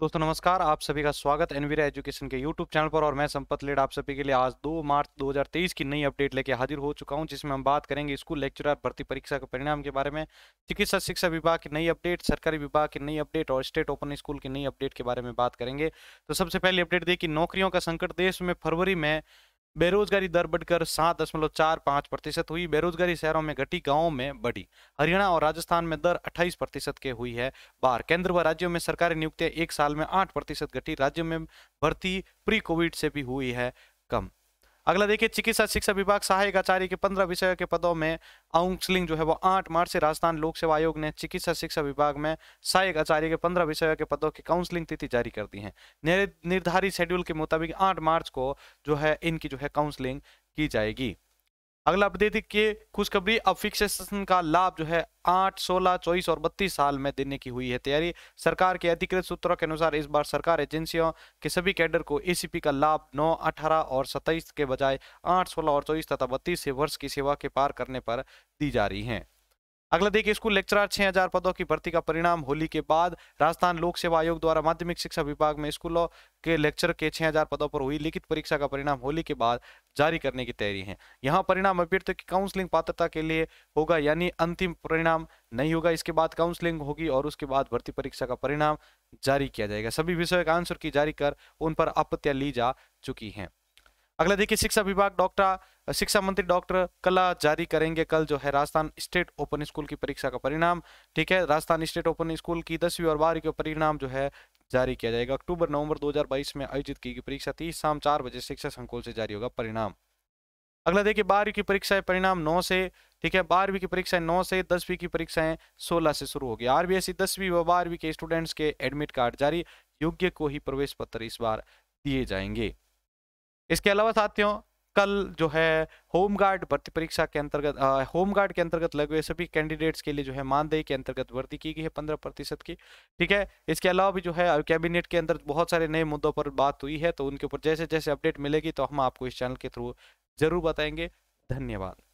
दोस्तों नमस्कार आप सभी का स्वागत एनवीरा एजुकेशन के यूट्यूब चैनल पर और मैं संपत लेड आप सभी के लिए आज 2 मार्च 2023 की नई अपडेट लेके हाजिर हो चुका हूं जिसमें हम बात करेंगे स्कूल लेक्चरर भर्ती परीक्षा के परिणाम के बारे में चिकित्सा शिक्षा विभाग की नई अपडेट सरकारी विभाग की नई अपडेट और स्टेट ओपन स्कूल की नई अपडेट के बारे में बात करेंगे तो सबसे पहले अपडेट देखिए नौकरियों का संकट देश में फरवरी में बेरोजगारी दर बढ़कर सात दशमलव चार पाँच प्रतिशत हुई बेरोजगारी शहरों में घटी गांवों में बढ़ी हरियाणा और राजस्थान में दर अट्ठाईस प्रतिशत के हुई है बार केंद्र व राज्यों में सरकारी नियुक्तियां एक साल में आठ प्रतिशत घटी राज्यों में भर्ती प्री कोविड से भी हुई है कम अगला देखिए चिकित्सा शिक्षा विभाग सहायक आचार्य के पंद्रह विषय के पदों में काउंसलिंग जो है वो आठ मार्च से राजस्थान लोक सेवा आयोग ने चिकित्सा शिक्षा विभाग में सहायक आचार्य के पंद्रह विषय के पदों की काउंसलिंग तिथि जारी कर दी है निर्धारित शेड्यूल के मुताबिक आठ मार्च को जो है इनकी जो है काउंसलिंग की जाएगी अगला अपडेट देखिए खुशखबरी अब फिक्सेशन का लाभ जो है 8, 16, 24 और 32 साल में देने की हुई है तैयारी सरकार के अधिकृत सूत्रों के अनुसार इस बार सरकार एजेंसियों के सभी कैडर को एसीपी का लाभ 9, 18 और 27 के बजाय 8, 16 और 24 तथा 32 वर्ष की सेवा के पार करने पर दी जा रही है अगला देखिए स्कूल लेक्चरर छह हजार पदों की भर्ती का परिणाम होली के बाद राजस्थान लोक सेवा आयोग द्वारा माध्यमिक शिक्षा विभाग में स्कूलों के लेक्चर के 6000 पदों पर हुई लिखित परीक्षा का परिणाम होली के बाद जारी करने की तैयारी है यहाँ परिणाम अभ्यर्थियों की काउंसलिंग पात्रता के लिए होगा यानी अंतिम परिणाम नहीं होगा इसके बाद काउंसलिंग होगी और उसके बाद भर्ती परीक्षा का परिणाम जारी किया जाएगा सभी विषय का आंसर की जारी कर उन पर आपत्तियां ली जा चुकी हैं अगला देखिए शिक्षा विभाग डॉक्टर शिक्षा मंत्री डॉक्टर कला जारी करेंगे कल जो है राजस्थान स्टेट ओपन स्कूल की परीक्षा का परिणाम ठीक है राजस्थान स्टेट ओपन स्कूल की दसवीं और बारहवीं का परिणाम जो है जारी किया जाएगा अक्टूबर नवंबर 2022 में आयोजित की गई परीक्षा तीस शाम चार बजे शिक्षा संकुल से जारी होगा परिणाम अगला देखिए बारहवीं की परीक्षाएं परिणाम नौ से ठीक है बारहवीं की परीक्षाएं नौ से दसवीं की परीक्षाएं सोलह से शुरू होगी आरबीएससी दसवीं व बारहवीं के स्टूडेंट्स के एडमिट कार्ड जारी योग्य को ही प्रवेश पत्र इस बार दिए जाएंगे इसके अलावा साथियों कल जो है होम गार्ड भर्ती परीक्षा के अंतर्गत होम गार्ड के अंतर्गत लगे हुए सभी कैंडिडेट्स के लिए जो है मानदेय के अंतर्गत भर्ती की गई है पंद्रह प्रतिशत की ठीक है इसके अलावा भी जो है कैबिनेट के अंदर बहुत सारे नए मुद्दों पर बात हुई है तो उनके ऊपर जैसे जैसे अपडेट मिलेगी तो हम आपको इस चैनल के थ्रू जरूर बताएंगे धन्यवाद